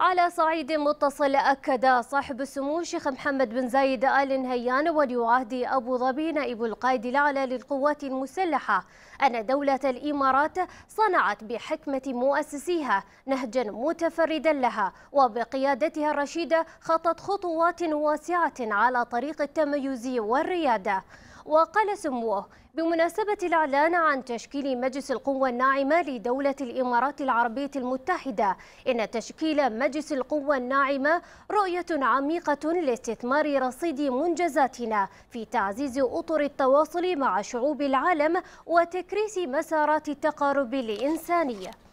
على صعيد متصل أكد صاحب السمو الشيخ محمد بن زايد آل نهيان ولي عهد أبو ظبي نائب القائد الأعلى للقوات المسلحة أن دولة الإمارات صنعت بحكمة مؤسسيها نهجا متفردا لها وبقيادتها الرشيدة خطت خطوات واسعة على طريق التميز والريادة وقال سموه بمناسبة الإعلان عن تشكيل مجلس القوة الناعمة لدولة الإمارات العربية المتحدة إن تشكيل مجلس القوة الناعمة رؤية عميقة لاستثمار رصيد منجزاتنا في تعزيز أطر التواصل مع شعوب العالم وتكريس مسارات التقارب الإنسانية